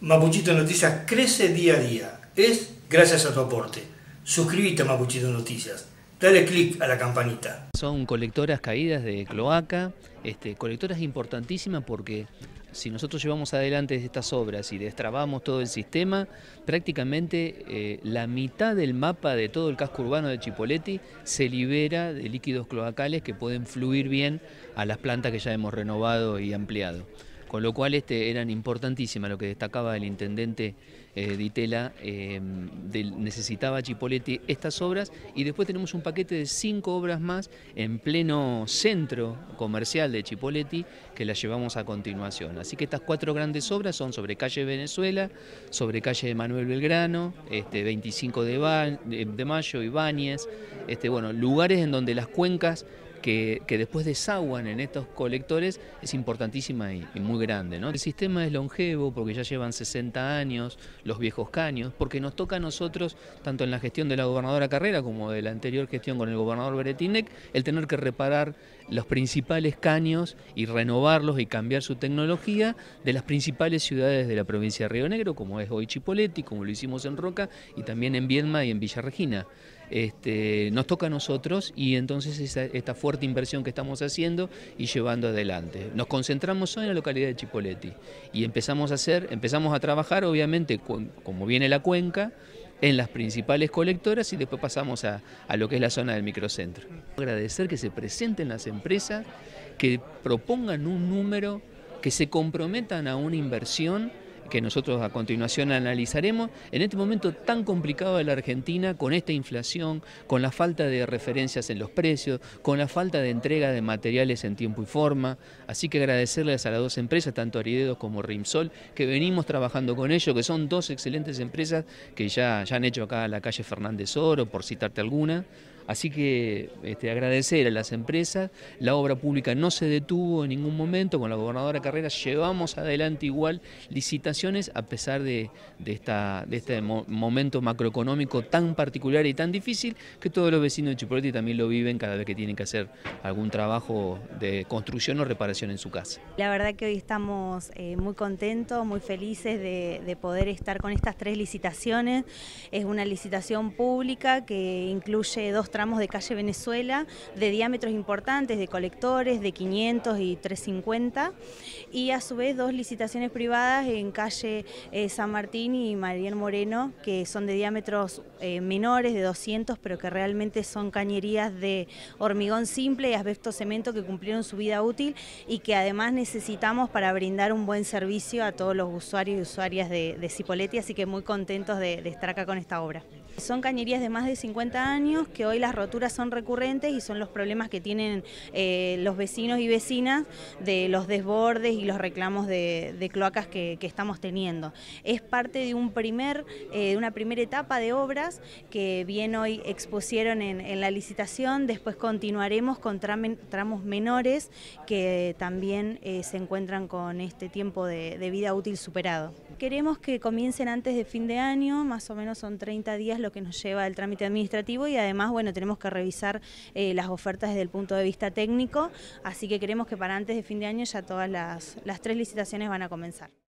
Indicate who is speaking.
Speaker 1: Mapuchito Noticias crece día a día. Es gracias a tu aporte. Suscríbete a Mapuchito Noticias. Dale click a la campanita. Son colectoras caídas de cloaca, este, colectoras importantísimas porque si nosotros llevamos adelante estas obras y destrabamos todo el sistema, prácticamente eh, la mitad del mapa de todo el casco urbano de Chipoleti se libera de líquidos cloacales que pueden fluir bien a las plantas que ya hemos renovado y ampliado. Con lo cual este, eran importantísimas lo que destacaba el intendente eh, Ditela, em, necesitaba Chipoletti estas obras y después tenemos un paquete de cinco obras más en pleno centro comercial de Chipoletti que las llevamos a continuación. Así que estas cuatro grandes obras son sobre calle Venezuela, sobre calle Manuel Belgrano, este, 25 de, de mayo, Ibáñez, este, bueno, lugares en donde las cuencas que, después desaguan en estos colectores es importantísima y, muy grande. ¿no? El sistema es longevo porque ya llevan 60 años los viejos caños, porque nos toca a nosotros, tanto en la gestión de la gobernadora Carrera como de la anterior gestión con el gobernador Beretinec, el tener que reparar los principales caños y renovarlos y cambiar su tecnología de las principales ciudades de la provincia de Río Negro, como es hoy Chipoleti, como lo hicimos en Roca y también en Viedma y en Villa Regina. Este, nos toca a nosotros y entonces esta fuerza inversión que estamos haciendo y llevando adelante. Nos concentramos hoy en la localidad de Chipoleti y empezamos a hacer, empezamos a trabajar obviamente como viene la cuenca, en las principales colectoras y después pasamos a, a, lo que es la zona del microcentro. Agradecer que se presenten las empresas, que propongan un número, que se comprometan a una inversión que nosotros a continuación analizaremos, en este momento tan complicado de la Argentina, con esta inflación, con la falta de referencias en los precios, con la falta de entrega de materiales en tiempo y forma. Así que agradecerles a las dos empresas, tanto Aridedos como Rimsol, que venimos trabajando con ellos, que son dos excelentes empresas que ya, ya han hecho acá la calle Fernández Oro, por citarte alguna. Así que este, agradecer a las empresas, la obra pública no se detuvo en ningún momento, con la gobernadora Carrera llevamos adelante igual licitaciones a pesar de, este momento macroeconómico tan particular y tan difícil que todos los vecinos de Chipoleti también lo viven cada vez que tienen que hacer algún trabajo de construcción o reparación en su casa.
Speaker 2: La verdad que hoy estamos eh, muy contentos, muy felices de, poder estar con estas tres licitaciones. Es una licitación pública que incluye dos tramos de calle Venezuela de diámetros importantes, de colectores de 500 y 350, y a su vez dos licitaciones privadas en calle eh, San Martín y Mariel Moreno, que son de diámetros eh, menores, de 200, pero que realmente son cañerías de hormigón simple y asbesto cemento que cumplieron su vida útil y que además necesitamos para brindar un buen servicio a todos los usuarios y usuarias de, de Cipolletti, así que muy contentos de estar acá con esta obra. Son cañerías de más de 50 años que hoy las roturas son recurrentes y son los problemas que tienen eh, los vecinos y vecinas de los desbordes y los reclamos de, cloacas que, estamos teniendo. Es parte eh, de una primera etapa de obras que bien hoy expusieron en, la licitación, después continuaremos con tramos menores que también eh, se encuentran con este tiempo de, vida útil superado. Queremos que comiencen antes de fin de año, más o menos son 30 días que nos lleva el trámite administrativo y además, bueno, tenemos que revisar eh, las ofertas desde el punto de vista técnico, así que queremos que para antes de fin de año ya todas las tres licitaciones van a comenzar.